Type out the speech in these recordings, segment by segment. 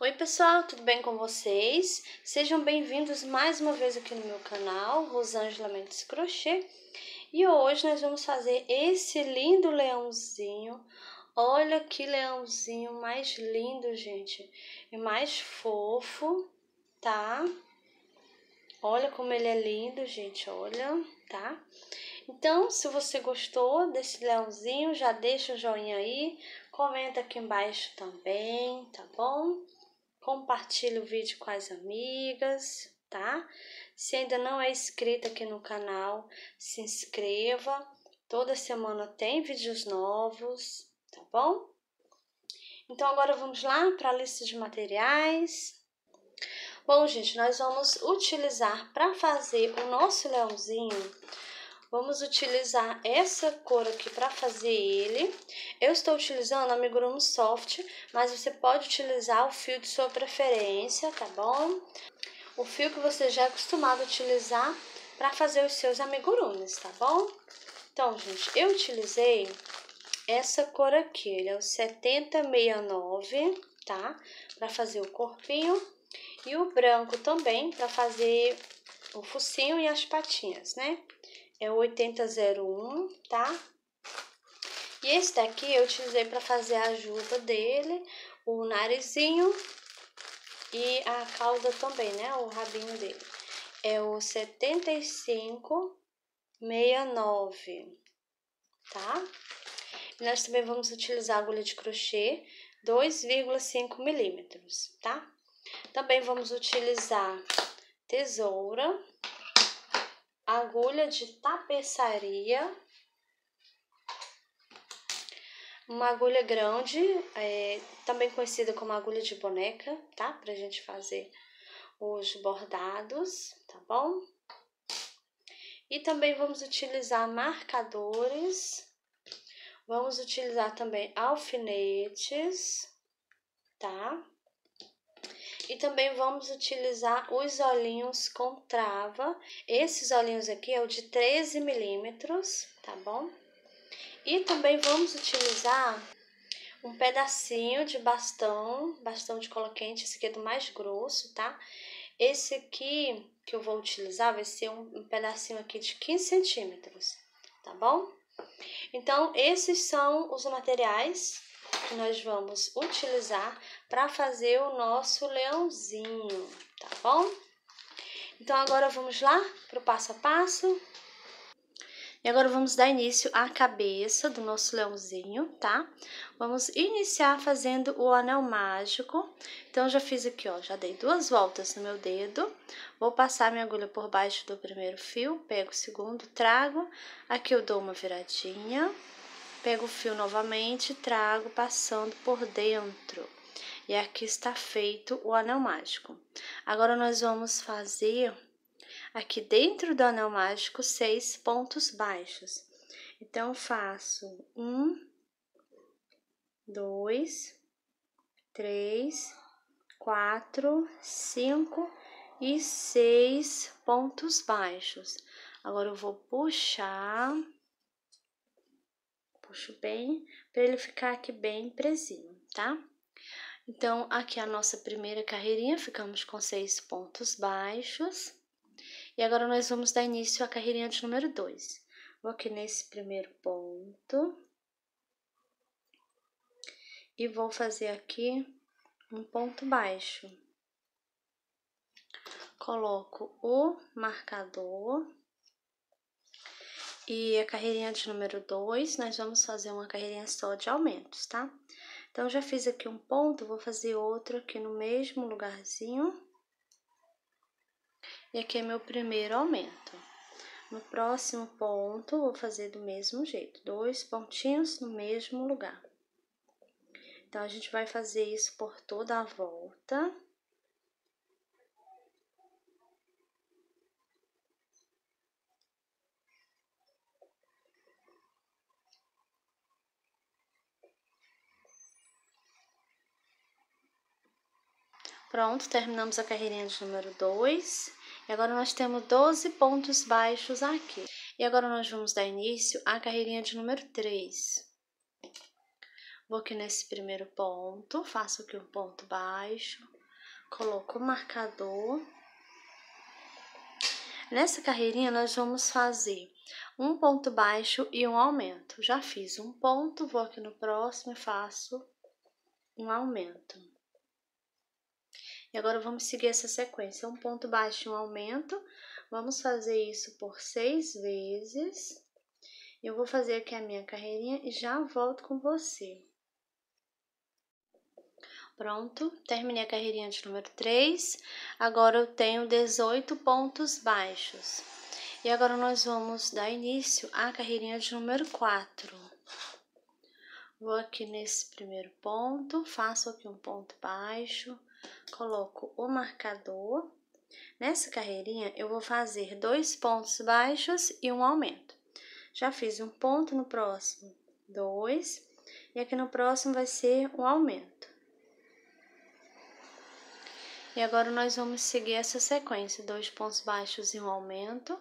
Oi pessoal, tudo bem com vocês? Sejam bem-vindos mais uma vez aqui no meu canal, Rosângela Mendes Crochê. E hoje nós vamos fazer esse lindo leãozinho. Olha que leãozinho mais lindo, gente. E mais fofo, tá? Olha como ele é lindo, gente, olha, tá? Então, se você gostou desse leãozinho, já deixa o joinha aí, comenta aqui embaixo também, tá bom? compartilhe o vídeo com as amigas, tá? Se ainda não é inscrito aqui no canal, se inscreva. Toda semana tem vídeos novos, tá bom? Então agora vamos lá para a lista de materiais. Bom, gente, nós vamos utilizar para fazer o nosso leãozinho Vamos utilizar essa cor aqui para fazer ele. Eu estou utilizando a Amigurumi Soft, mas você pode utilizar o fio de sua preferência, tá bom? O fio que você já é acostumado a utilizar para fazer os seus amigurumis, tá bom? Então, gente, eu utilizei essa cor aqui, ele é o 7069, tá? Para fazer o corpinho e o branco também para fazer o focinho e as patinhas, né? é o 8001, tá? E esse daqui eu utilizei para fazer a ajuda dele, o narizinho e a cauda também, né? O rabinho dele. É o 7569, tá? E nós também vamos utilizar agulha de crochê 2,5 milímetros, tá? Também vamos utilizar tesoura agulha de tapeçaria, uma agulha grande, é, também conhecida como agulha de boneca, tá? Pra gente fazer os bordados, tá bom? E também vamos utilizar marcadores, vamos utilizar também alfinetes, tá? E também vamos utilizar os olhinhos com trava. Esses olhinhos aqui é o de 13 milímetros, tá bom? E também vamos utilizar um pedacinho de bastão, bastão de quente esse aqui é do mais grosso, tá? Esse aqui que eu vou utilizar vai ser um, pedacinho aqui de 15 centímetros, tá bom? Então, esses são os materiais que nós vamos utilizar para fazer o nosso leãozinho, tá bom? Então, agora vamos lá para o passo a passo. E agora vamos dar início à cabeça do nosso leãozinho, tá? Vamos iniciar fazendo o anel mágico. Então, já fiz aqui, ó, já dei duas voltas no meu dedo. Vou passar minha agulha por baixo do primeiro fio, pego o segundo, trago. Aqui eu dou uma viradinha. Pego o fio novamente e trago passando por dentro. E aqui está feito o anel mágico. Agora nós vamos fazer aqui dentro do anel mágico seis pontos baixos. Então, faço um, dois, três, quatro, cinco e seis pontos baixos. Agora, eu vou puxar puxo bem, para ele ficar aqui bem presinho, tá? Então, aqui é a nossa primeira carreirinha, ficamos com seis pontos baixos. E agora, nós vamos dar início à carreirinha de número 2. Vou aqui nesse primeiro ponto. E vou fazer aqui um ponto baixo. Coloco o marcador e a carreirinha de número 2, nós vamos fazer uma carreirinha só de aumentos, tá? Então, já fiz aqui um ponto, vou fazer outro aqui no mesmo lugarzinho. E aqui é meu primeiro aumento. No próximo ponto, vou fazer do mesmo jeito, dois pontinhos no mesmo lugar. Então, a gente vai fazer isso por toda a volta. Pronto, terminamos a carreirinha de número 2. E agora nós temos 12 pontos baixos aqui. E agora nós vamos dar início à carreirinha de número 3. Vou aqui nesse primeiro ponto, faço aqui um ponto baixo, coloco o marcador. Nessa carreirinha, nós vamos fazer um ponto baixo e um aumento. Já fiz um ponto, vou aqui no próximo e faço um aumento. E agora vamos seguir essa sequência. Um ponto baixo, um aumento. Vamos fazer isso por seis vezes. Eu vou fazer aqui a minha carreirinha e já volto com você. Pronto, terminei a carreirinha de número 3. Agora eu tenho 18 pontos baixos. E agora nós vamos dar início à carreirinha de número 4. Vou aqui nesse primeiro ponto, faço aqui um ponto baixo, coloco o marcador. Nessa carreirinha, eu vou fazer dois pontos baixos e um aumento. Já fiz um ponto no próximo, dois, e aqui no próximo vai ser um aumento. E agora nós vamos seguir essa sequência, dois pontos baixos e um aumento.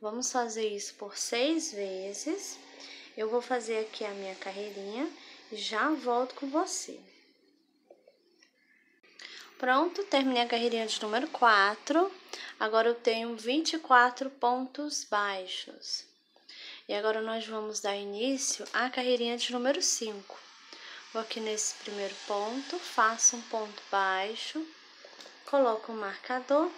Vamos fazer isso por seis vezes. Eu vou fazer aqui a minha carreirinha e já volto com você. Pronto, terminei a carreirinha de número 4. Agora eu tenho 24 pontos baixos. E agora nós vamos dar início à carreirinha de número 5. Vou aqui nesse primeiro ponto, faço um ponto baixo, coloco o um marcador.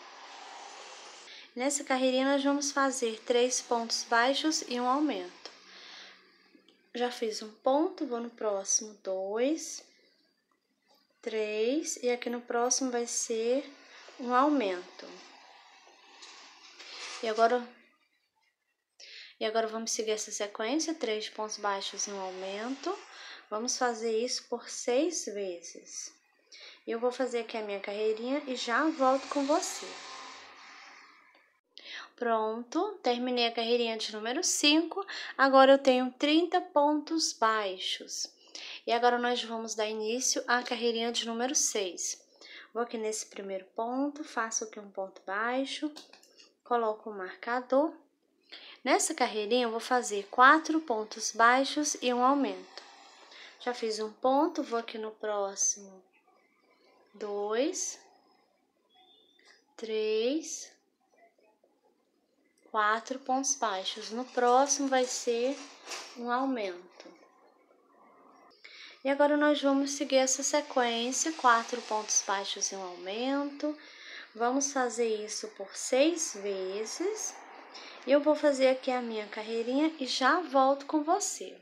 Nessa carreirinha nós vamos fazer três pontos baixos e um aumento. Já fiz um ponto, vou no próximo dois três, e aqui no próximo vai ser um aumento. E agora, e agora vamos seguir essa sequência, três pontos baixos no aumento. Vamos fazer isso por seis vezes. Eu vou fazer aqui a minha carreirinha e já volto com você. Pronto, terminei a carreirinha de número 5, agora eu tenho 30 pontos baixos. E agora nós vamos dar início à carreirinha de número 6. Vou aqui nesse primeiro ponto, faço aqui um ponto baixo, coloco o marcador. Nessa carreirinha eu vou fazer quatro pontos baixos e um aumento. Já fiz um ponto, vou aqui no próximo, dois, três, quatro pontos baixos. No próximo vai ser um aumento. E agora nós vamos seguir essa sequência, quatro pontos baixos e um aumento. Vamos fazer isso por seis vezes. E Eu vou fazer aqui a minha carreirinha e já volto com você.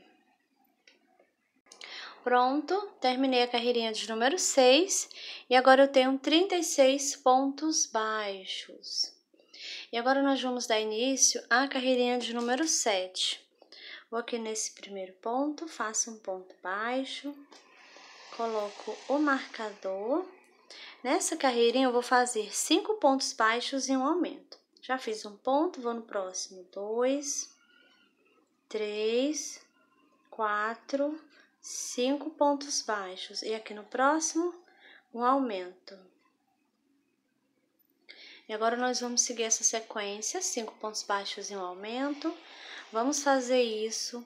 Pronto, terminei a carreirinha de número 6 e agora eu tenho 36 pontos baixos. E agora nós vamos dar início à carreirinha de número 7. Vou aqui nesse primeiro ponto, faço um ponto baixo, coloco o marcador. Nessa carreirinha, eu vou fazer cinco pontos baixos e um aumento. Já fiz um ponto, vou no próximo. Dois, três, quatro, cinco pontos baixos. E aqui no próximo, um aumento. E agora, nós vamos seguir essa sequência, cinco pontos baixos e um aumento. Vamos fazer isso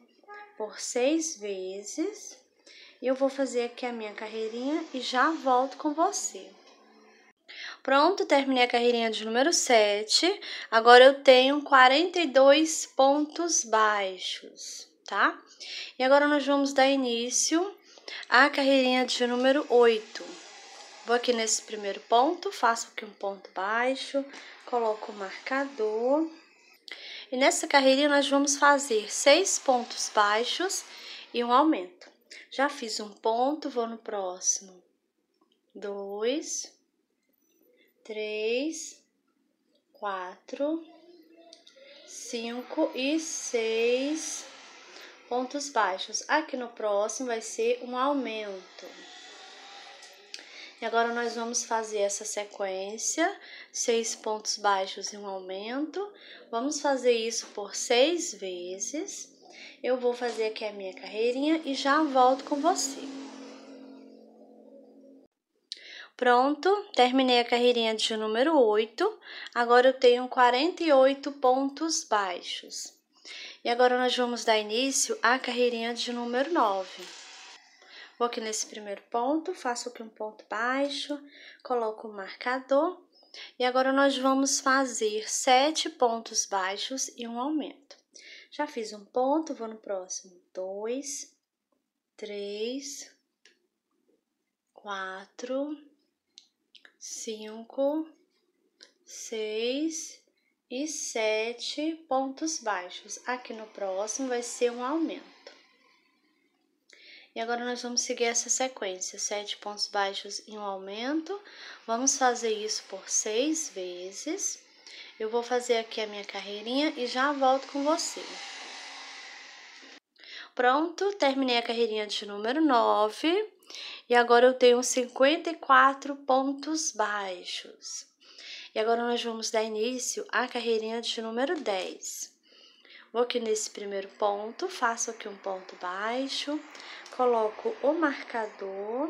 por seis vezes. Eu vou fazer aqui a minha carreirinha e já volto com você. Pronto, terminei a carreirinha de número 7. Agora eu tenho 42 pontos baixos, tá? E agora nós vamos dar início à carreirinha de número 8. Vou aqui nesse primeiro ponto, faço aqui um ponto baixo, coloco o marcador. E nessa carreirinha nós vamos fazer seis pontos baixos e um aumento. Já fiz um ponto, vou no próximo. Dois, três, quatro, cinco e seis pontos baixos. Aqui no próximo vai ser um aumento. E agora nós vamos fazer essa sequência, seis pontos baixos e um aumento. Vamos fazer isso por seis vezes. Eu vou fazer aqui a minha carreirinha e já volto com você. Pronto, terminei a carreirinha de número 8. Agora eu tenho 48 pontos baixos. E agora nós vamos dar início à carreirinha de número 9. Vou aqui nesse primeiro ponto, faço aqui um ponto baixo, coloco o marcador. E agora nós vamos fazer sete pontos baixos e um aumento. Já fiz um ponto, vou no próximo. Dois, três, quatro, cinco, seis e sete pontos baixos. Aqui no próximo vai ser um aumento. E agora nós vamos seguir essa sequência, sete pontos baixos em um aumento. Vamos fazer isso por seis vezes. Eu vou fazer aqui a minha carreirinha e já volto com você. Pronto, terminei a carreirinha de número 9 e agora eu tenho 54 pontos baixos. E agora nós vamos dar início à carreirinha de número 10. Vou aqui nesse primeiro ponto, faço aqui um ponto baixo, coloco o marcador.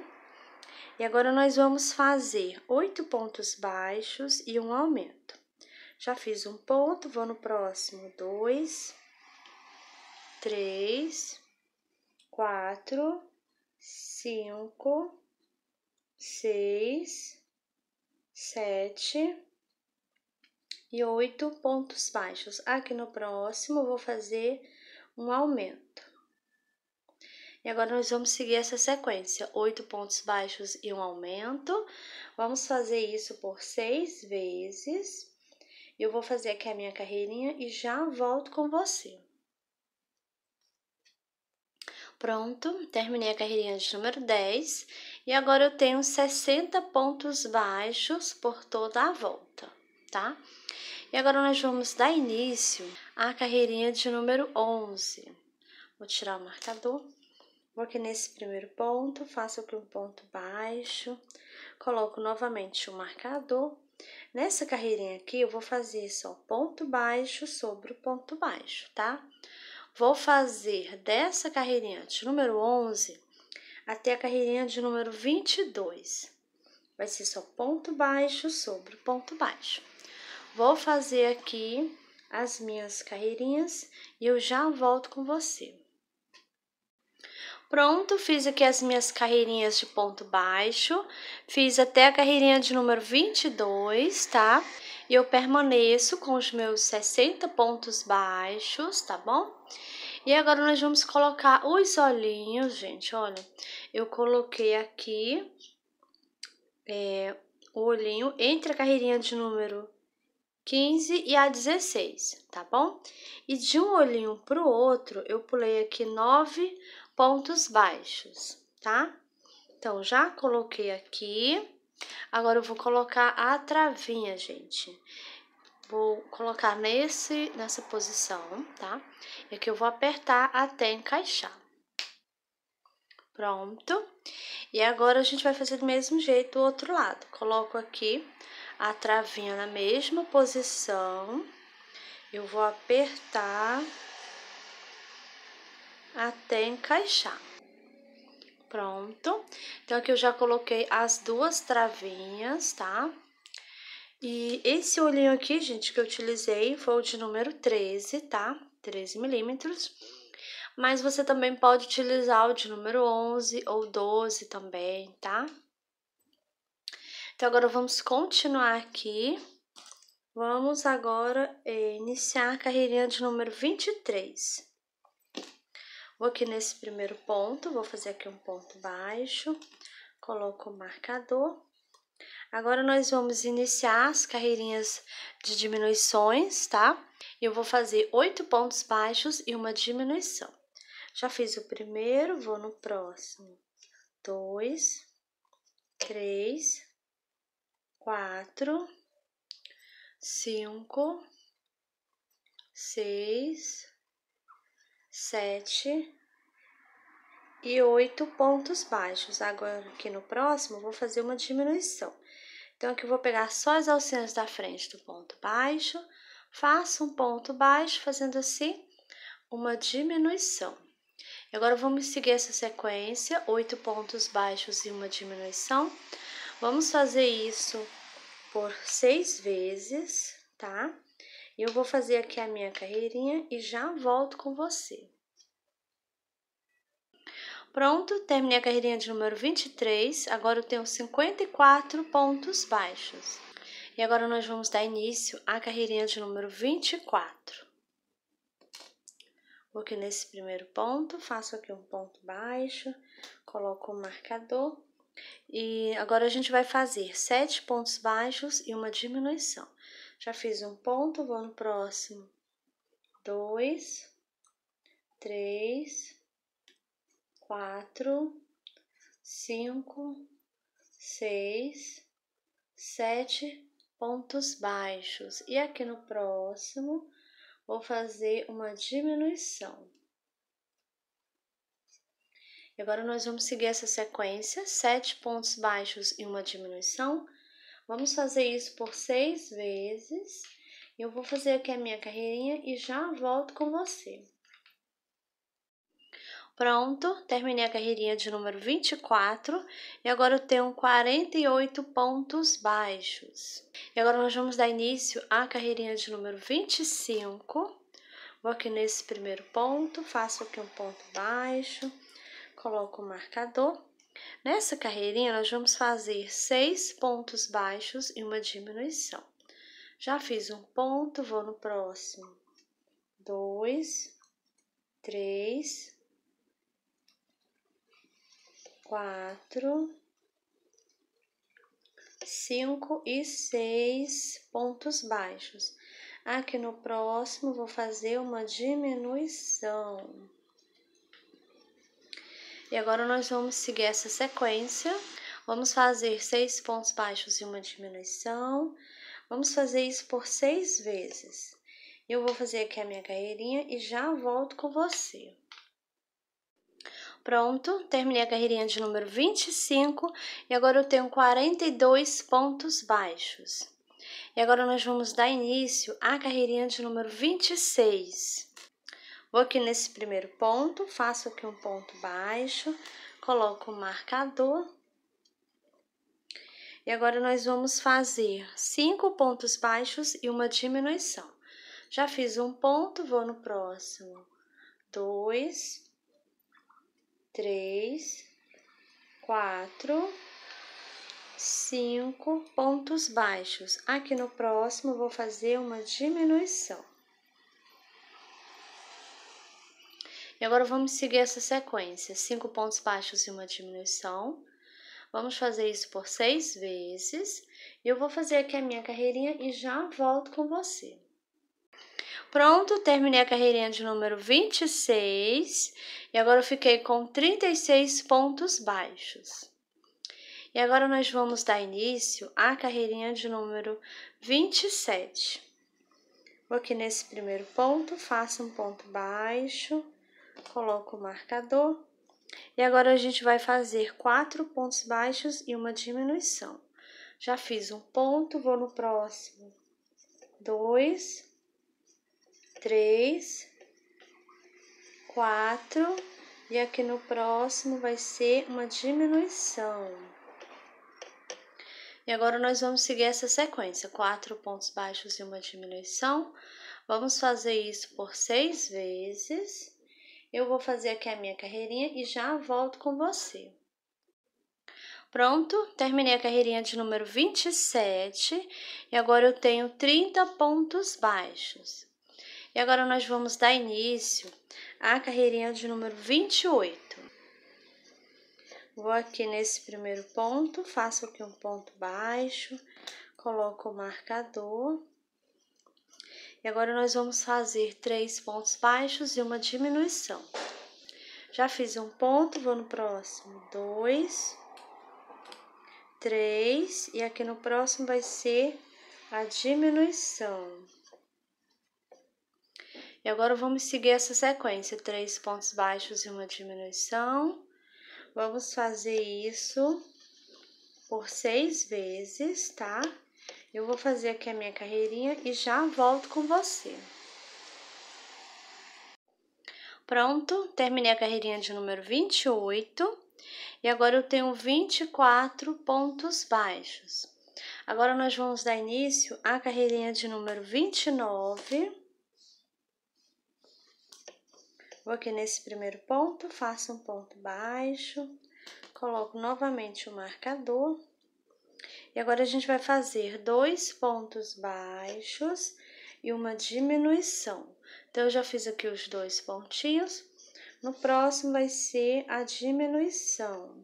E agora, nós vamos fazer oito pontos baixos e um aumento. Já fiz um ponto, vou no próximo, dois, três, quatro, cinco, seis, sete, e oito pontos baixos. Aqui no próximo, vou fazer um aumento. E agora, nós vamos seguir essa sequência. Oito pontos baixos e um aumento. Vamos fazer isso por seis vezes. Eu vou fazer aqui a minha carreirinha e já volto com você. Pronto, terminei a carreirinha de número 10 e agora eu tenho 60 pontos baixos por toda a volta tá? E agora nós vamos dar início à carreirinha de número 11. Vou tirar o marcador. Vou aqui nesse primeiro ponto, faço aqui um ponto baixo, coloco novamente o marcador. Nessa carreirinha aqui, eu vou fazer só ponto baixo sobre o ponto baixo, tá? Vou fazer dessa carreirinha de número 11 até a carreirinha de número 22. Vai ser só ponto baixo sobre ponto baixo. Vou fazer aqui as minhas carreirinhas e eu já volto com você. Pronto, fiz aqui as minhas carreirinhas de ponto baixo, fiz até a carreirinha de número 22, tá? E eu permaneço com os meus 60 pontos baixos, tá bom? E agora nós vamos colocar os olhinhos, gente, olha. Eu coloquei aqui é, o olhinho entre a carreirinha de número 15 e a 16, tá bom? E de um olhinho para o outro, eu pulei aqui nove pontos baixos, tá? Então, já coloquei aqui. Agora, eu vou colocar a travinha, gente. Vou colocar nesse, nessa posição, tá? E aqui eu vou apertar até encaixar. Pronto. E agora, a gente vai fazer do mesmo jeito do outro lado. Coloco aqui a travinha na mesma posição. Eu vou apertar até encaixar. Pronto. Então, aqui eu já coloquei as duas travinhas, tá? E esse olhinho aqui, gente, que eu utilizei foi o de número 13, tá? 13 milímetros. Mas você também pode utilizar o de número 11 ou 12 também, tá? Então, agora vamos continuar aqui. Vamos agora eh, iniciar a carreirinha de número 23. Vou aqui nesse primeiro ponto, vou fazer aqui um ponto baixo, coloco o marcador. Agora, nós vamos iniciar as carreirinhas de diminuições, tá? Eu vou fazer oito pontos baixos e uma diminuição. Já fiz o primeiro, vou no próximo. Dois, três, quatro, cinco, seis, sete e oito pontos baixos. Agora, aqui no próximo, vou fazer uma diminuição. Então, aqui eu vou pegar só as alcinhas da frente do ponto baixo, faço um ponto baixo, fazendo assim uma diminuição. Agora, vamos seguir essa sequência, oito pontos baixos e uma diminuição. Vamos fazer isso por seis vezes, tá? E eu vou fazer aqui a minha carreirinha e já volto com você. Pronto, terminei a carreirinha de número 23, agora eu tenho 54 pontos baixos. E agora nós vamos dar início à carreirinha de número 24. Vou aqui nesse primeiro ponto, faço aqui um ponto baixo, coloco o um marcador e agora a gente vai fazer sete pontos baixos e uma diminuição. Já fiz um ponto, vou no próximo. Dois, três, quatro, cinco, seis, sete pontos baixos. E aqui no próximo, vou fazer uma diminuição. E agora nós vamos seguir essa sequência, sete pontos baixos e uma diminuição. Vamos fazer isso por seis vezes. Eu vou fazer aqui a minha carreirinha e já volto com você. Pronto, terminei a carreirinha de número 24 e agora eu tenho 48 pontos baixos. E agora nós vamos dar início à carreirinha de número 25. Vou aqui nesse primeiro ponto, faço aqui um ponto baixo, coloco o marcador. Nessa carreirinha, nós vamos fazer seis pontos baixos e uma diminuição. Já fiz um ponto, vou no próximo. Dois, três, quatro, cinco e seis pontos baixos. Aqui no próximo, vou fazer uma diminuição. E agora nós vamos seguir essa sequência. Vamos fazer seis pontos baixos e uma diminuição. Vamos fazer isso por seis vezes. Eu vou fazer aqui a minha carreirinha e já volto com você. Pronto, terminei a carreirinha de número 25 e agora eu tenho 42 pontos baixos. E agora nós vamos dar início à carreirinha de número 26. Vou aqui nesse primeiro ponto, faço aqui um ponto baixo, coloco o marcador. E agora, nós vamos fazer cinco pontos baixos e uma diminuição. Já fiz um ponto, vou no próximo. Dois, três, quatro, cinco pontos baixos. Aqui no próximo, vou fazer uma diminuição. E agora vamos seguir essa sequência: cinco pontos baixos e uma diminuição. Vamos fazer isso por seis vezes. E eu vou fazer aqui a minha carreirinha e já volto com você. Pronto, terminei a carreirinha de número 26 e agora eu fiquei com 36 pontos baixos. E agora nós vamos dar início à carreirinha de número 27. Vou aqui nesse primeiro ponto, faço um ponto baixo, coloco o marcador. E agora a gente vai fazer quatro pontos baixos e uma diminuição. Já fiz um ponto, vou no próximo. Dois, três, quatro. E aqui no próximo vai ser uma diminuição. E agora nós vamos seguir essa sequência. Quatro pontos baixos e uma diminuição. Vamos fazer isso por seis vezes. Eu vou fazer aqui a minha carreirinha e já volto com você. Pronto, terminei a carreirinha de número 27 e agora eu tenho 30 pontos baixos. E agora nós vamos dar início à carreirinha de número 28. Vou aqui nesse primeiro ponto, faço aqui um ponto baixo, coloco o marcador e agora nós vamos fazer três pontos baixos e uma diminuição. Já fiz um ponto, vou no próximo. Dois, três, e aqui no próximo vai ser a diminuição. E agora vamos seguir essa sequência, três pontos baixos e uma diminuição. Vamos fazer isso por seis vezes, tá? Eu vou fazer aqui a minha carreirinha e já volto com você. Pronto, terminei a carreirinha de número 28 e agora eu tenho 24 pontos baixos. Agora nós vamos dar início à carreirinha de número 29. Vou aqui nesse primeiro ponto, faço um ponto baixo, coloco novamente o marcador e agora a gente vai fazer dois pontos baixos e uma diminuição. Então, eu já fiz aqui os dois pontinhos. No próximo vai ser a diminuição.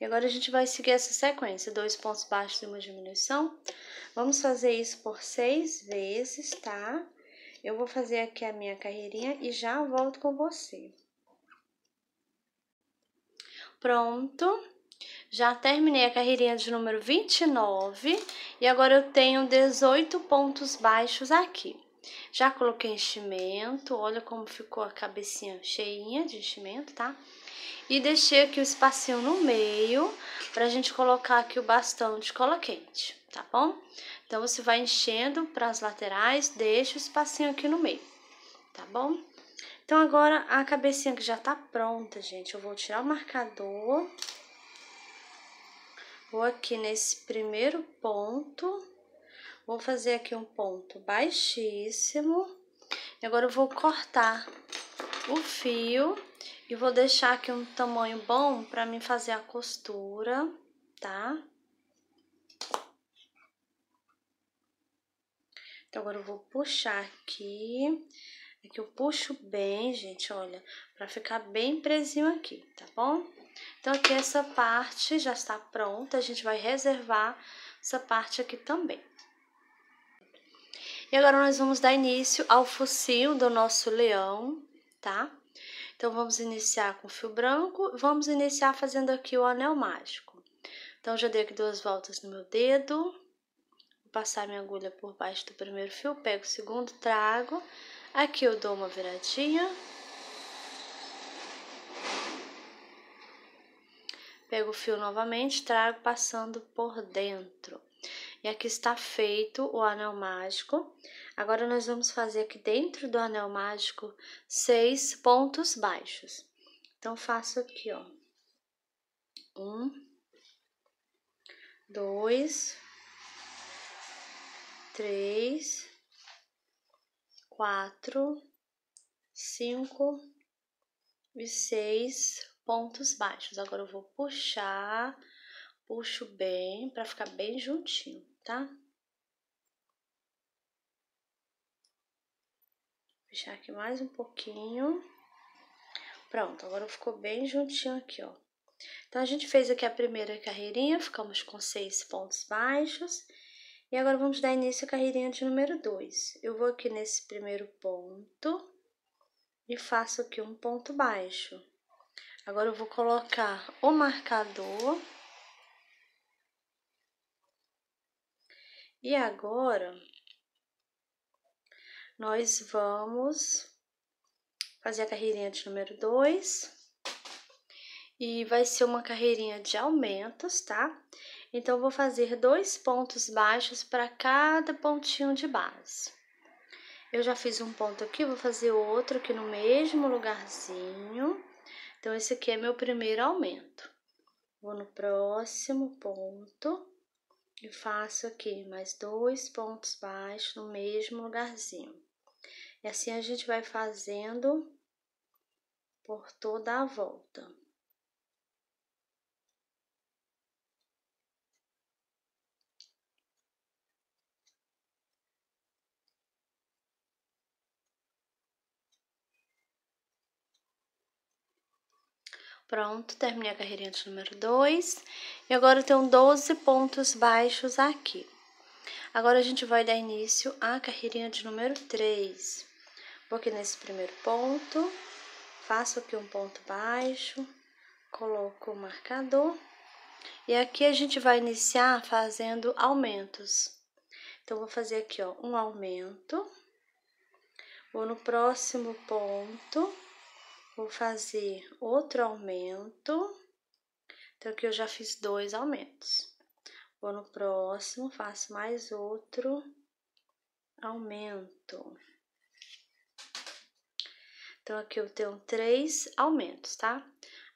E agora a gente vai seguir essa sequência, dois pontos baixos e uma diminuição. Vamos fazer isso por seis vezes, tá? Eu vou fazer aqui a minha carreirinha e já volto com você. Pronto. Já terminei a carreirinha de número 29 e agora eu tenho 18 pontos baixos aqui. Já coloquei enchimento, olha como ficou a cabecinha cheinha de enchimento, tá? E deixei aqui o espacinho no meio pra gente colocar aqui o bastão de cola quente, tá bom? Então, você vai enchendo pras laterais, deixa o espacinho aqui no meio, tá bom? Então, agora a cabecinha que já tá pronta, gente, eu vou tirar o marcador Vou aqui nesse primeiro ponto, vou fazer aqui um ponto baixíssimo. E agora eu vou cortar o fio e vou deixar aqui um tamanho bom para mim fazer a costura, tá? Então, agora eu vou puxar aqui. Aqui eu puxo bem, gente, olha, pra ficar bem presinho aqui, tá bom? Então, aqui essa parte já está pronta, a gente vai reservar essa parte aqui também. E agora, nós vamos dar início ao focinho do nosso leão, tá? Então, vamos iniciar com fio branco, vamos iniciar fazendo aqui o anel mágico. Então, já dei aqui duas voltas no meu dedo, vou passar minha agulha por baixo do primeiro fio, pego o segundo, trago, aqui eu dou uma viradinha, Pego o fio novamente, trago passando por dentro. E aqui está feito o anel mágico. Agora, nós vamos fazer aqui dentro do anel mágico seis pontos baixos. Então, faço aqui, ó. Um, dois, três, quatro, cinco e seis pontos baixos. Agora eu vou puxar, puxo bem para ficar bem juntinho, tá? Puxar aqui mais um pouquinho. Pronto, agora ficou bem juntinho aqui, ó. Então, a gente fez aqui a primeira carreirinha, ficamos com seis pontos baixos. E agora, vamos dar início à carreirinha de número dois. Eu vou aqui nesse primeiro ponto e faço aqui um ponto baixo. Agora eu vou colocar o marcador. E agora, nós vamos fazer a carreirinha de número 2. E vai ser uma carreirinha de aumentos, tá? Então, vou fazer dois pontos baixos para cada pontinho de base. Eu já fiz um ponto aqui, vou fazer outro aqui no mesmo lugarzinho. Então, esse aqui é meu primeiro aumento. Vou no próximo ponto e faço aqui mais dois pontos baixos no mesmo lugarzinho. E assim a gente vai fazendo por toda a volta. Pronto, terminei a carreirinha de número 2. E agora eu tenho 12 pontos baixos aqui. Agora a gente vai dar início à carreirinha de número 3. Vou aqui nesse primeiro ponto, faço aqui um ponto baixo, coloco o marcador. E aqui a gente vai iniciar fazendo aumentos. Então, vou fazer aqui, ó, um aumento. Vou no próximo ponto, vou fazer outro aumento. Então, aqui eu já fiz dois aumentos. Vou no próximo, faço mais outro aumento. Então, aqui eu tenho três aumentos, tá?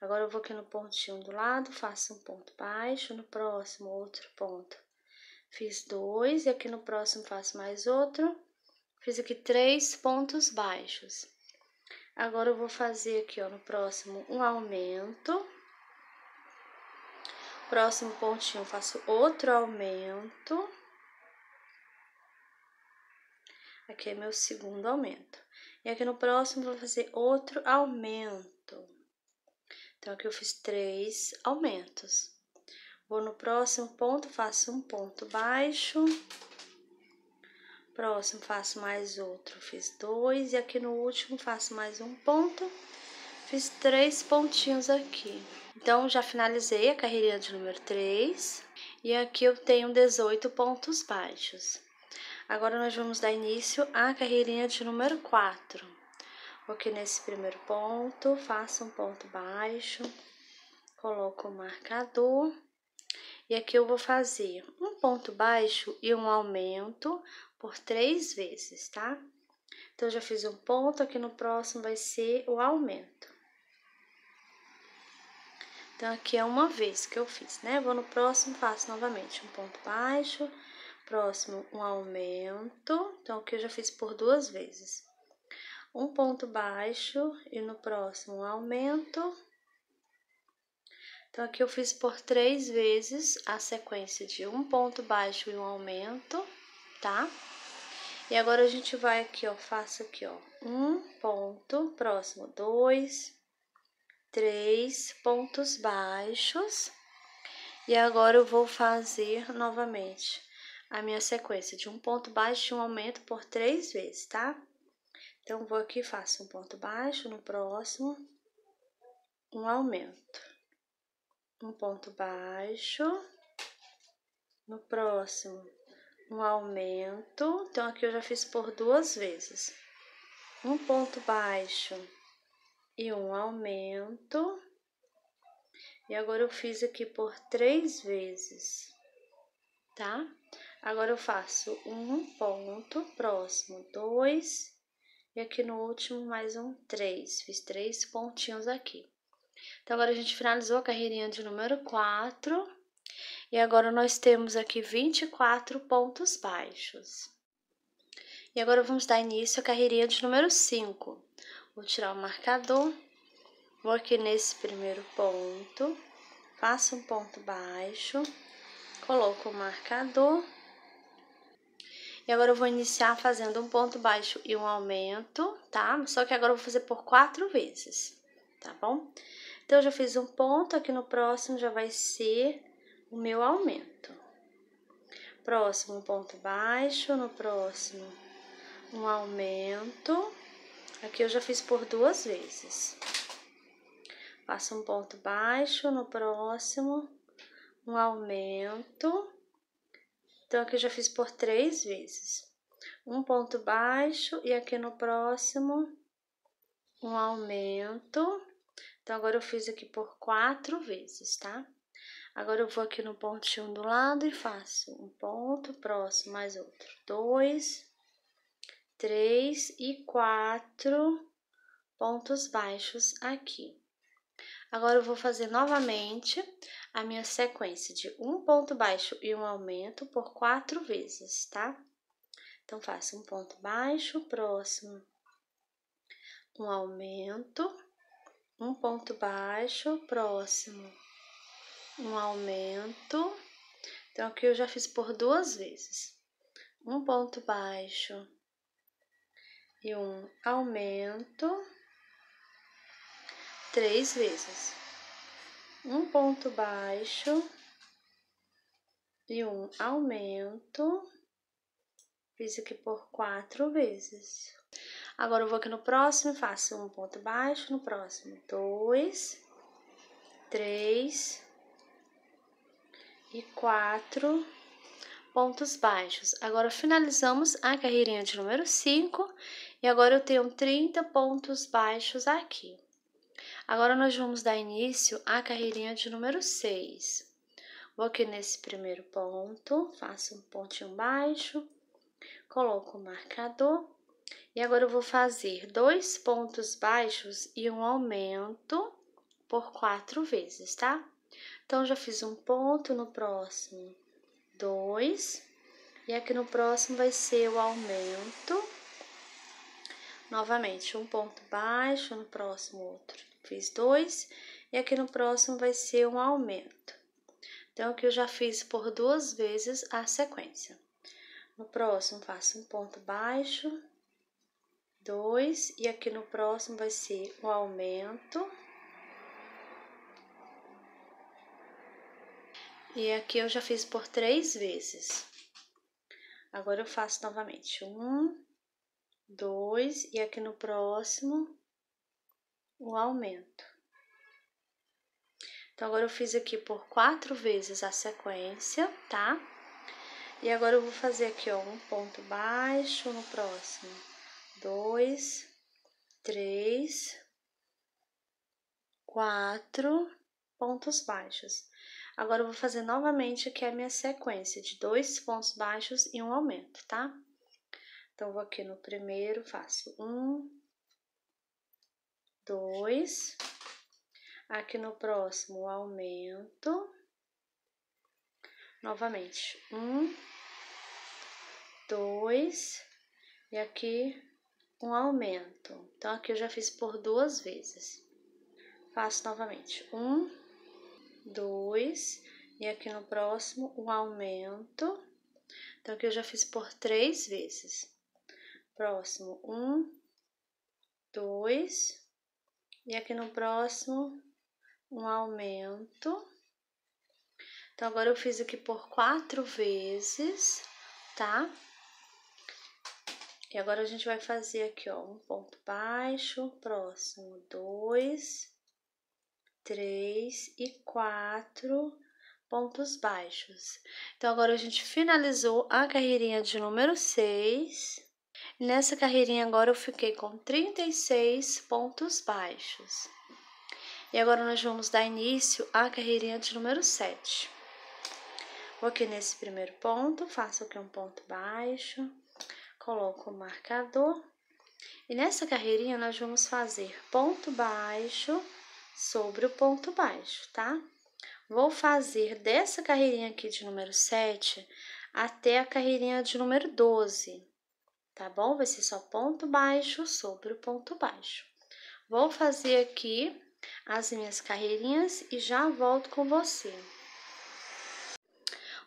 Agora, eu vou aqui no pontinho do lado, faço um ponto baixo, no próximo, outro ponto. Fiz dois, e aqui no próximo faço mais outro. Fiz aqui três pontos baixos. Agora, eu vou fazer aqui, ó, no próximo, um aumento. Próximo pontinho, faço outro aumento. Aqui é meu segundo aumento. E aqui no próximo, vou fazer outro aumento. Então, aqui eu fiz três aumentos. Vou no próximo ponto, faço um ponto baixo. Próximo, faço mais outro, fiz dois, e aqui no último faço mais um ponto, fiz três pontinhos aqui. Então, já finalizei a carreirinha de número 3, e aqui eu tenho 18 pontos baixos. Agora, nós vamos dar início à carreirinha de número 4. Aqui nesse primeiro ponto, faço um ponto baixo, coloco o marcador e aqui eu vou fazer um ponto baixo e um aumento por três vezes, tá? Então, já fiz um ponto, aqui no próximo vai ser o aumento. Então, aqui é uma vez que eu fiz, né? Vou no próximo, faço novamente um ponto baixo, próximo um aumento. Então, aqui eu já fiz por duas vezes. Um ponto baixo e no próximo um aumento então, aqui eu fiz por três vezes a sequência de um ponto baixo e um aumento, tá? E agora a gente vai aqui, ó, faço aqui, ó, um ponto, próximo, dois, três pontos baixos. E agora eu vou fazer novamente a minha sequência de um ponto baixo e um aumento por três vezes, tá? Então, vou aqui, faço um ponto baixo, no próximo, um aumento um ponto baixo. No próximo, um aumento. Então, aqui eu já fiz por duas vezes. Um ponto baixo e um aumento. E agora, eu fiz aqui por três vezes, tá? Agora, eu faço um ponto próximo, dois, e aqui no último mais um três. Fiz três pontinhos aqui. Então, agora a gente finalizou a carreirinha de número 4. E agora nós temos aqui 24 pontos baixos. E agora vamos dar início à carreirinha de número 5. Vou tirar o marcador, vou aqui nesse primeiro ponto, faço um ponto baixo, coloco o marcador. E agora eu vou iniciar fazendo um ponto baixo e um aumento, tá? Só que agora eu vou fazer por quatro vezes, tá bom? Então, já fiz um ponto, aqui no próximo já vai ser o meu aumento. Próximo, um ponto baixo, no próximo, um aumento. Aqui eu já fiz por duas vezes. Faço um ponto baixo, no próximo, um aumento. Então, aqui eu já fiz por três vezes. Um ponto baixo e aqui no próximo, um aumento. Então, agora eu fiz aqui por quatro vezes, tá? Agora, eu vou aqui no pontinho do lado e faço um ponto, próximo, mais outro. Dois, três e quatro pontos baixos aqui. Agora, eu vou fazer novamente a minha sequência de um ponto baixo e um aumento por quatro vezes, tá? Então, faço um ponto baixo, próximo, um aumento, um ponto baixo, próximo, um aumento. Então, aqui eu já fiz por duas vezes. Um ponto baixo e um aumento três vezes. Um ponto baixo e um aumento. Fiz aqui por quatro vezes. Agora eu vou aqui no próximo, faço um ponto baixo, no próximo, dois, três e quatro pontos baixos. Agora finalizamos a carreirinha de número 5 e agora eu tenho 30 pontos baixos aqui. Agora nós vamos dar início à carreirinha de número 6. Vou aqui nesse primeiro ponto, faço um pontinho baixo, coloco o marcador e agora eu vou fazer dois pontos baixos e um aumento por quatro vezes, tá? Então, já fiz um ponto no próximo, dois, e aqui no próximo vai ser o aumento. Novamente, um ponto baixo, no próximo outro fiz dois, e aqui no próximo vai ser um aumento. Então, aqui eu já fiz por duas vezes a sequência. No próximo, faço um ponto baixo, dois, e aqui no próximo vai ser o aumento. E aqui eu já fiz por três vezes. Agora eu faço novamente. Um, dois, e aqui no próximo, o aumento. Então, agora eu fiz aqui por quatro vezes a sequência, tá? E agora eu vou fazer aqui, ó, um ponto baixo no próximo dois, três, quatro pontos baixos. Agora, eu vou fazer novamente aqui a minha sequência de dois pontos baixos e um aumento, tá? Então, vou aqui no primeiro, faço um, dois, aqui no próximo, aumento, novamente, um, dois, e aqui um aumento. Então, aqui eu já fiz por duas vezes. Faço novamente. Um, dois, e aqui no próximo, um aumento. Então, aqui eu já fiz por três vezes. Próximo, um, dois, e aqui no próximo, um aumento. Então, agora eu fiz aqui por quatro vezes, tá? Tá? E agora a gente vai fazer aqui, ó, um ponto baixo, próximo, dois, três e quatro pontos baixos. Então, agora a gente finalizou a carreirinha de número 6. Nessa carreirinha agora eu fiquei com 36 pontos baixos. E agora nós vamos dar início à carreirinha de número 7. Vou aqui nesse primeiro ponto, faço aqui um ponto baixo, coloco o marcador e nessa carreirinha nós vamos fazer ponto baixo sobre o ponto baixo, tá? Vou fazer dessa carreirinha aqui de número 7 até a carreirinha de número 12, tá bom? Vai ser só ponto baixo sobre o ponto baixo. Vou fazer aqui as minhas carreirinhas e já volto com você.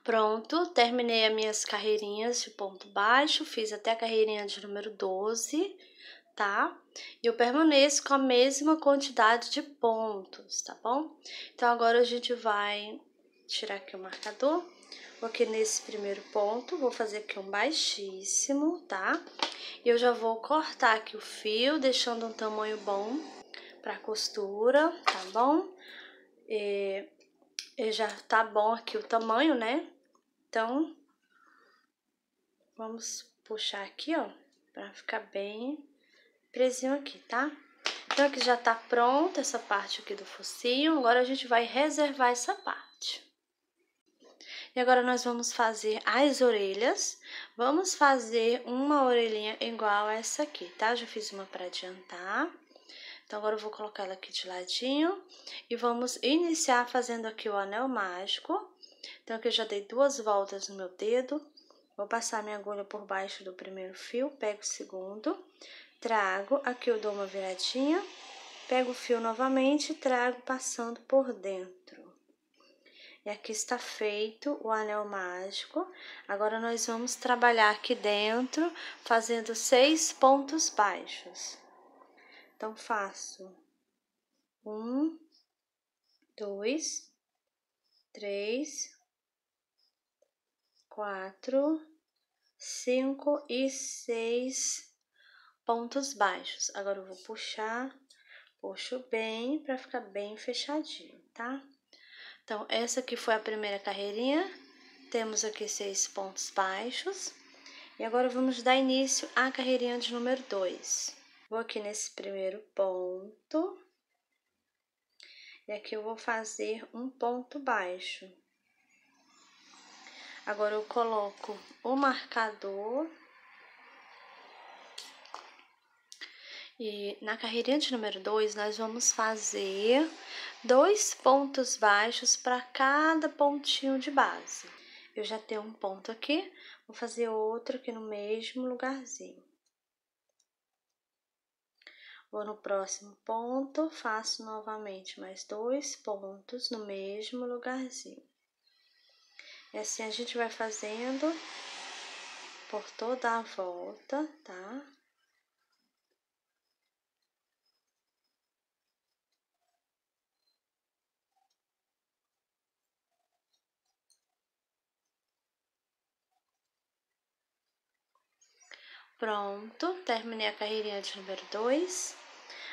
Pronto, terminei as minhas carreirinhas de ponto baixo, fiz até a carreirinha de número 12, tá? E eu permaneço com a mesma quantidade de pontos, tá bom? Então, agora a gente vai tirar aqui o marcador. Vou aqui nesse primeiro ponto, vou fazer aqui um baixíssimo, tá? E eu já vou cortar aqui o fio, deixando um tamanho bom pra costura, tá bom? E, é, e é, já tá bom aqui o tamanho, né? Então, vamos puxar aqui, ó, pra ficar bem presinho aqui, tá? Então, aqui já tá pronta essa parte aqui do focinho, agora a gente vai reservar essa parte. E agora, nós vamos fazer as orelhas. Vamos fazer uma orelhinha igual essa aqui, tá? Já fiz uma pra adiantar. Então, agora eu vou colocar ela aqui de ladinho e vamos iniciar fazendo aqui o anel mágico. Então, aqui eu já dei duas voltas no meu dedo, vou passar minha agulha por baixo do primeiro fio, pego o segundo, trago, aqui eu dou uma viradinha, pego o fio novamente e trago passando por dentro. E aqui está feito o anel mágico. Agora, nós vamos trabalhar aqui dentro, fazendo seis pontos baixos. Então, faço um, dois, três, quatro, cinco e seis pontos baixos. Agora, eu vou puxar, puxo bem para ficar bem fechadinho, tá? Então, essa aqui foi a primeira carreirinha, temos aqui seis pontos baixos. E agora, vamos dar início à carreirinha de número dois. Vou aqui nesse primeiro ponto, e aqui eu vou fazer um ponto baixo. Agora eu coloco o marcador. E na carreirinha de número 2, nós vamos fazer dois pontos baixos para cada pontinho de base. Eu já tenho um ponto aqui, vou fazer outro aqui no mesmo lugarzinho. Vou no próximo ponto, faço novamente mais dois pontos no mesmo lugarzinho. E assim a gente vai fazendo por toda a volta, tá? Pronto, terminei a carreirinha de número 2.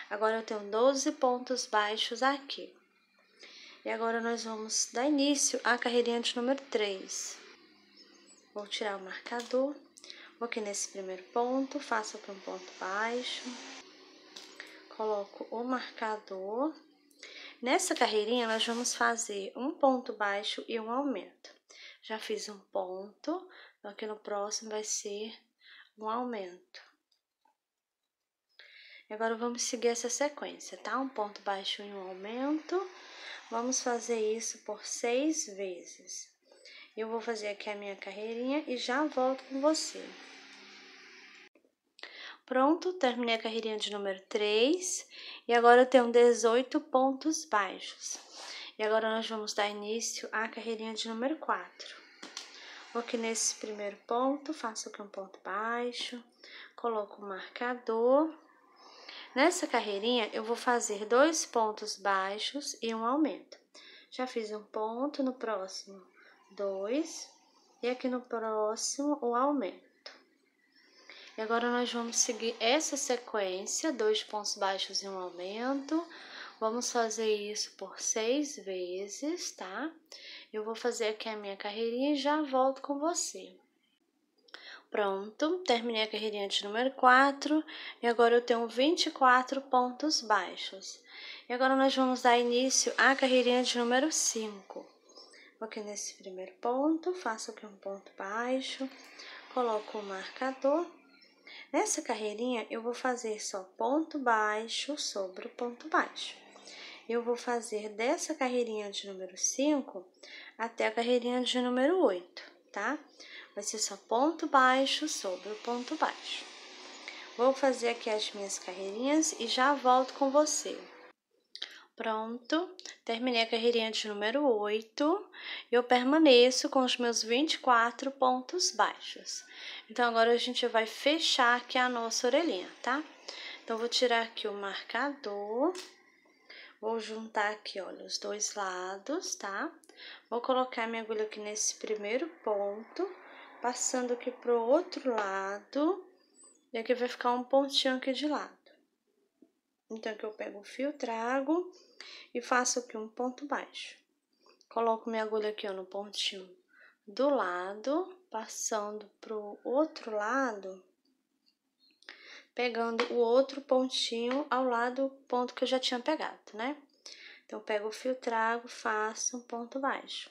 Agora eu tenho 12 pontos baixos aqui. E agora nós vamos dar início à carreirinha de número 3. Vou tirar o marcador, vou aqui nesse primeiro ponto, faço aqui um ponto baixo, coloco o marcador. Nessa carreirinha, nós vamos fazer um ponto baixo e um aumento. Já fiz um ponto, então aqui no próximo vai ser um aumento. Agora, vamos seguir essa sequência, tá? Um ponto baixo e um aumento Vamos fazer isso por seis vezes. Eu vou fazer aqui a minha carreirinha e já volto com você. Pronto, terminei a carreirinha de número 3 e agora eu tenho 18 pontos baixos. E agora nós vamos dar início à carreirinha de número 4. Vou aqui nesse primeiro ponto, faço aqui um ponto baixo, coloco o marcador Nessa carreirinha, eu vou fazer dois pontos baixos e um aumento. Já fiz um ponto no próximo, dois, e aqui no próximo, o aumento. E agora, nós vamos seguir essa sequência, dois pontos baixos e um aumento. Vamos fazer isso por seis vezes, tá? Eu vou fazer aqui a minha carreirinha e já volto com você. Pronto, terminei a carreirinha de número 4 e agora eu tenho 24 pontos baixos. E agora nós vamos dar início à carreirinha de número 5. Vou aqui nesse primeiro ponto, faço aqui um ponto baixo, coloco o marcador. Nessa carreirinha eu vou fazer só ponto baixo sobre o ponto baixo eu vou fazer dessa carreirinha de número 5 até a carreirinha de número 8, tá? vai ser só ponto baixo sobre o ponto baixo. Vou fazer aqui as minhas carreirinhas e já volto com você. Pronto, terminei a carreirinha de número 8 eu permaneço com os meus 24 pontos baixos. Então, agora a gente vai fechar aqui a nossa orelhinha, tá? Então, vou tirar aqui o marcador, vou juntar aqui, olha, os dois lados, tá? Vou colocar minha agulha aqui nesse primeiro ponto passando aqui pro outro lado, e aqui vai ficar um pontinho aqui de lado. Então, aqui eu pego o fio, trago e faço aqui um ponto baixo. Coloco minha agulha aqui ó, no pontinho do lado, passando pro outro lado, pegando o outro pontinho ao lado do ponto que eu já tinha pegado, né? Então, pego o fio, trago, faço um ponto baixo.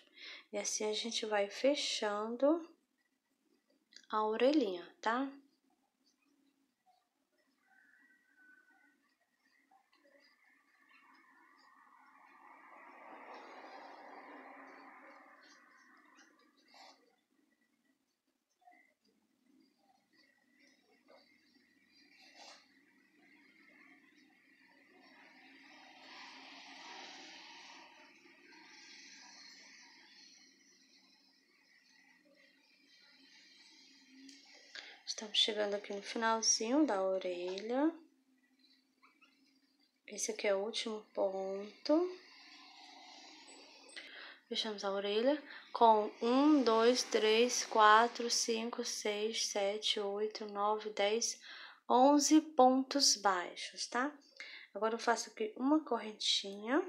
E assim a gente vai fechando a orelhinha, tá? Estamos chegando aqui no finalzinho da orelha. Esse aqui é o último ponto. Fechamos a orelha com 1, 2, 3, 4, 5, 6, 7, 8, 9, 10, 11 pontos baixos, tá? Agora eu faço aqui uma correntinha.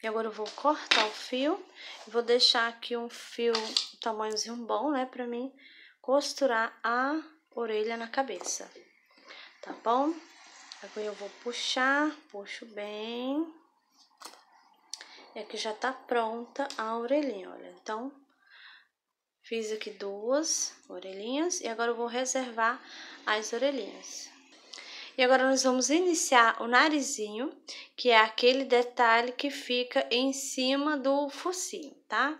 E agora eu vou cortar o fio. Vou deixar aqui um fio tamanhozinho bom, né, pra mim costurar a orelha na cabeça, tá bom? Agora eu vou puxar, puxo bem. É e aqui já tá pronta a orelhinha, olha. Então, fiz aqui duas orelhinhas e agora eu vou reservar as orelhinhas. E agora nós vamos iniciar o narizinho, que é aquele detalhe que fica em cima do focinho, tá?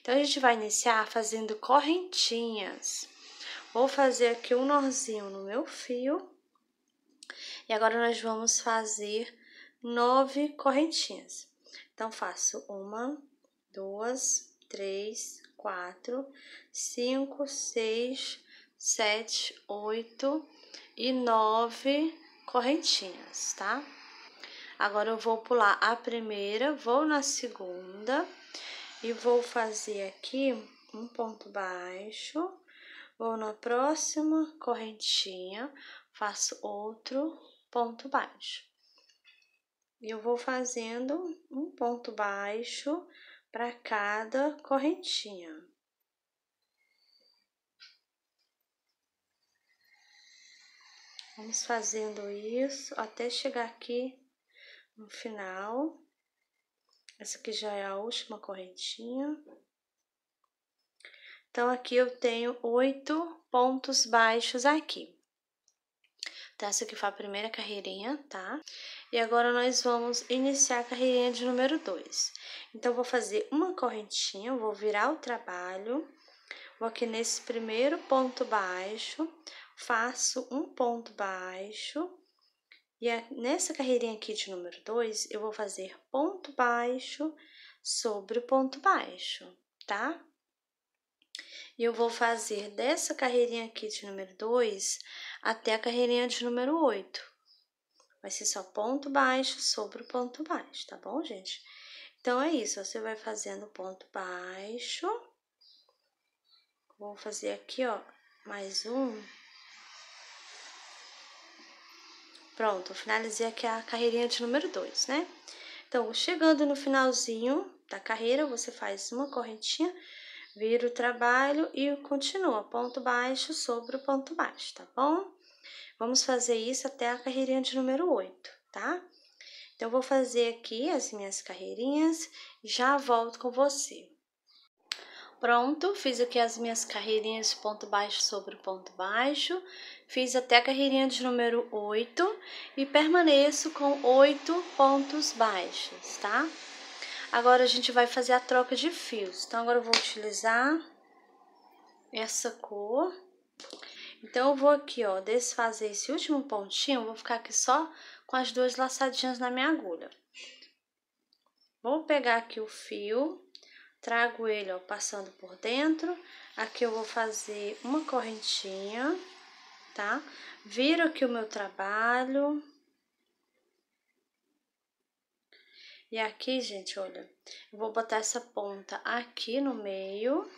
Então, a gente vai iniciar fazendo correntinhas. Vou fazer aqui um nozinho no meu fio. E agora, nós vamos fazer nove correntinhas. Então, faço uma, duas, três, quatro, cinco, seis, sete, oito e nove correntinhas, tá? Agora, eu vou pular a primeira, vou na segunda e vou fazer aqui um ponto baixo Vou na próxima correntinha, faço outro ponto baixo. E eu vou fazendo um ponto baixo para cada correntinha. Vamos fazendo isso até chegar aqui no final. Essa aqui já é a última correntinha. Então, aqui eu tenho oito pontos baixos aqui. Então, essa aqui foi a primeira carreirinha, tá? E agora, nós vamos iniciar a carreirinha de número 2. Então, vou fazer uma correntinha, vou virar o trabalho, vou aqui nesse primeiro ponto baixo, faço um ponto baixo, e nessa carreirinha aqui de número 2, eu vou fazer ponto baixo sobre o ponto baixo, tá? E eu vou fazer dessa carreirinha aqui de número 2 até a carreirinha de número 8. Vai ser só ponto baixo sobre o ponto baixo, tá bom, gente? Então, é isso. Você vai fazendo ponto baixo. Vou fazer aqui, ó, mais um. Pronto, finalizei aqui a carreirinha de número 2, né? Então, chegando no finalzinho da carreira, você faz uma correntinha vira o trabalho e continua, ponto baixo sobre o ponto baixo, tá bom? Vamos fazer isso até a carreirinha de número 8, tá? Então, vou fazer aqui as minhas carreirinhas, já volto com você. Pronto, fiz aqui as minhas carreirinhas ponto baixo sobre ponto baixo, fiz até a carreirinha de número 8 e permaneço com 8 pontos baixos, tá? Agora, a gente vai fazer a troca de fios. Então, agora eu vou utilizar essa cor. Então, eu vou aqui, ó, desfazer esse último pontinho, vou ficar aqui só com as duas laçadinhas na minha agulha. Vou pegar aqui o fio, trago ele, ó, passando por dentro. Aqui eu vou fazer uma correntinha, tá? Viro aqui o meu trabalho, E aqui, gente, olha, eu vou botar essa ponta aqui no meio.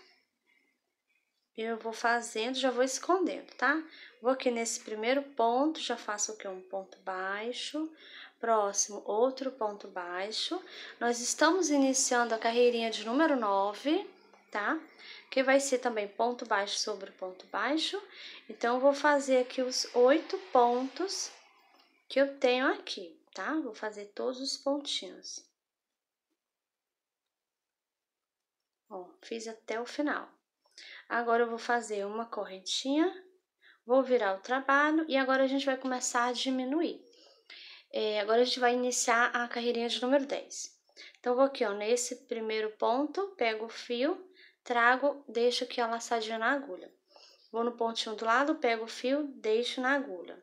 E eu vou fazendo, já vou escondendo, tá? Vou aqui nesse primeiro ponto, já faço aqui um ponto baixo. Próximo, outro ponto baixo. Nós estamos iniciando a carreirinha de número 9, tá? Que vai ser também ponto baixo sobre ponto baixo. Então, eu vou fazer aqui os oito pontos que eu tenho aqui, tá? Vou fazer todos os pontinhos. Ó, fiz até o final. Agora, eu vou fazer uma correntinha, vou virar o trabalho e agora a gente vai começar a diminuir. É, agora, a gente vai iniciar a carreirinha de número 10. Então, vou aqui, ó, nesse primeiro ponto, pego o fio, trago, deixo aqui a laçadinha na agulha. Vou no pontinho do lado, pego o fio, deixo na agulha.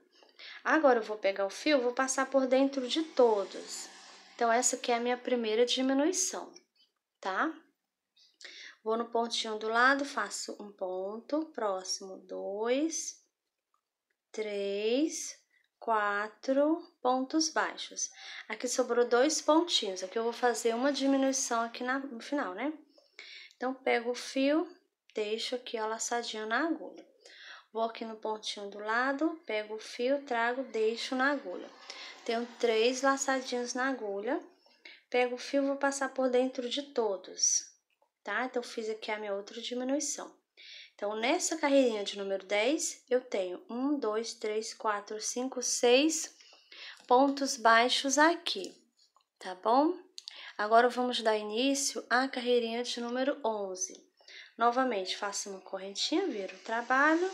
Agora, eu vou pegar o fio, vou passar por dentro de todos. Então, essa aqui é a minha primeira diminuição, tá? Vou no pontinho do lado, faço um ponto, próximo, dois, três, quatro pontos baixos. Aqui sobrou dois pontinhos, aqui eu vou fazer uma diminuição aqui na, no final, né? Então, pego o fio, deixo aqui, ó, laçadinho na agulha. Vou aqui no pontinho do lado, pego o fio, trago, deixo na agulha. Tenho três laçadinhos na agulha. Pego o fio, vou passar por dentro de todos tá? Então, fiz aqui a minha outra diminuição. Então, nessa carreirinha de número 10, eu tenho 1, 2, 3, 4, 5, 6 pontos baixos aqui, tá bom? Agora, vamos dar início à carreirinha de número 11. Novamente, faço uma correntinha, viro o trabalho,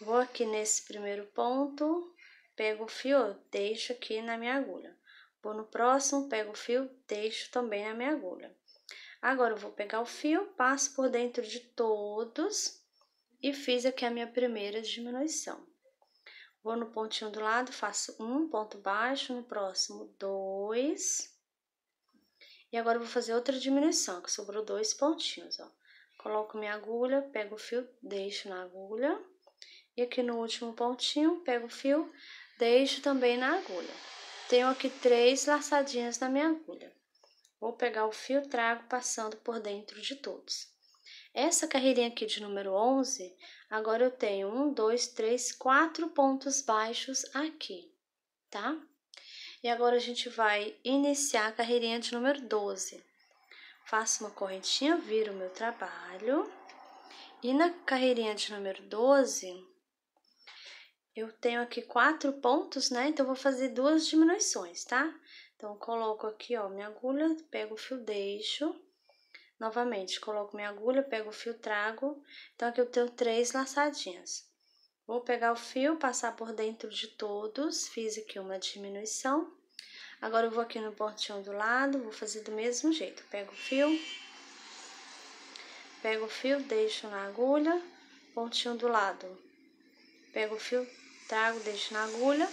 vou aqui nesse primeiro ponto, pego o fio, deixo aqui na minha agulha. Vou no próximo, pego o fio, deixo também na minha agulha. Agora, eu vou pegar o fio, passo por dentro de todos e fiz aqui a minha primeira diminuição. Vou no pontinho do lado, faço um ponto baixo, no próximo, dois. E agora, eu vou fazer outra diminuição, que sobrou dois pontinhos, ó. Coloco minha agulha, pego o fio, deixo na agulha. E aqui no último pontinho, pego o fio, deixo também na agulha. Tenho aqui três laçadinhas na minha agulha. Vou pegar o fio trago passando por dentro de todos. Essa carreirinha aqui de número 11, agora eu tenho um, dois, três, quatro pontos baixos aqui, tá? E agora a gente vai iniciar a carreirinha de número 12. Faço uma correntinha, viro o meu trabalho. E na carreirinha de número 12, eu tenho aqui quatro pontos, né? Então, vou fazer duas diminuições, tá? Então, coloco aqui, ó, minha agulha, pego o fio, deixo. Novamente, coloco minha agulha, pego o fio, trago. Então, aqui eu tenho três laçadinhas. Vou pegar o fio, passar por dentro de todos, fiz aqui uma diminuição. Agora, eu vou aqui no pontinho do lado, vou fazer do mesmo jeito. Pego o fio, pego o fio, deixo na agulha, pontinho do lado. Pego o fio, trago, deixo na agulha,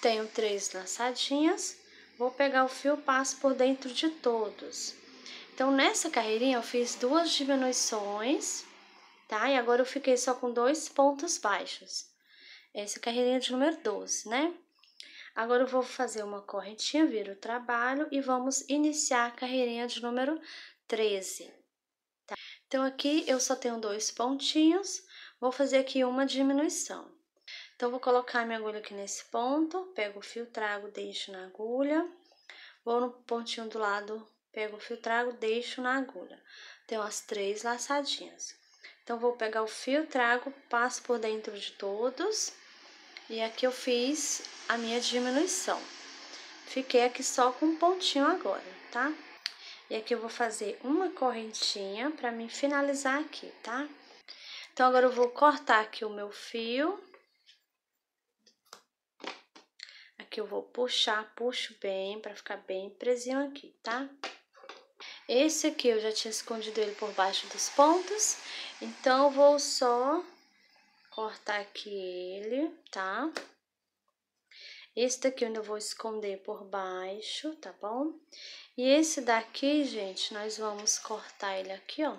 tenho três laçadinhas vou pegar o fio, passo por dentro de todos. Então, nessa carreirinha, eu fiz duas diminuições, tá? E agora eu fiquei só com dois pontos baixos. Essa é carreirinha de número 12, né? Agora, eu vou fazer uma correntinha, vira o trabalho e vamos iniciar a carreirinha de número 13. Tá? Então, aqui eu só tenho dois pontinhos, vou fazer aqui uma diminuição. Então, vou colocar minha agulha aqui nesse ponto, pego o fio, trago, deixo na agulha. Vou no pontinho do lado, pego o fio, trago, deixo na agulha. Tem as três laçadinhas. Então, vou pegar o fio, trago, passo por dentro de todos. E aqui eu fiz a minha diminuição. Fiquei aqui só com um pontinho agora, tá? E aqui eu vou fazer uma correntinha para me finalizar aqui, tá? Então, agora eu vou cortar aqui o meu fio que eu vou puxar, puxo bem para ficar bem presinho aqui, tá? Esse aqui eu já tinha escondido ele por baixo dos pontos, então vou só cortar aqui ele, tá? Esse daqui eu ainda vou esconder por baixo, tá bom? E esse daqui, gente, nós vamos cortar ele aqui, ó.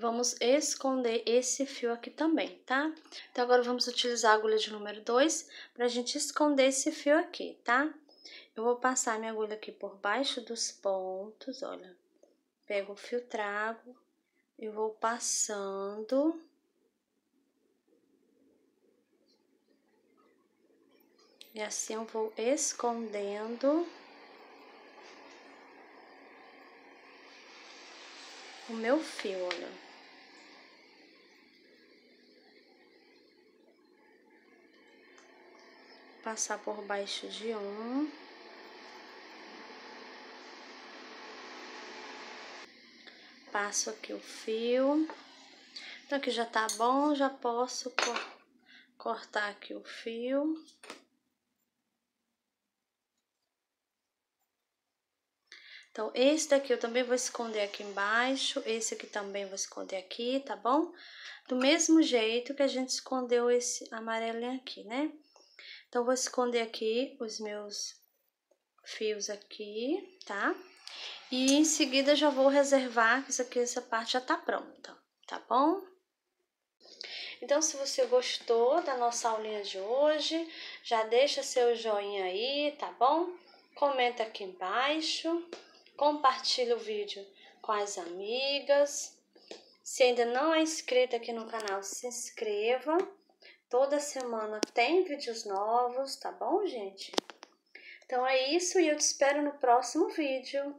Vamos esconder esse fio aqui também, tá? Então, agora vamos utilizar a agulha de número 2 pra gente esconder esse fio aqui, tá? Eu vou passar minha agulha aqui por baixo dos pontos, olha. Pego o fio trago e vou passando... E assim eu vou escondendo o meu fio, olha. passar por baixo de um. Passo aqui o fio. Então, aqui já tá bom, já posso cortar aqui o fio. Então, esse daqui eu também vou esconder aqui embaixo, esse aqui também vou esconder aqui, tá bom? Do mesmo jeito que a gente escondeu esse amarelinho aqui, né? Então, vou esconder aqui os meus fios aqui, tá? E em seguida já vou reservar, que isso aqui, essa parte já tá pronta, tá bom? Então, se você gostou da nossa aulinha de hoje, já deixa seu joinha aí, tá bom? Comenta aqui embaixo, compartilha o vídeo com as amigas. Se ainda não é inscrito aqui no canal, se inscreva Toda semana tem vídeos novos, tá bom, gente? Então é isso e eu te espero no próximo vídeo.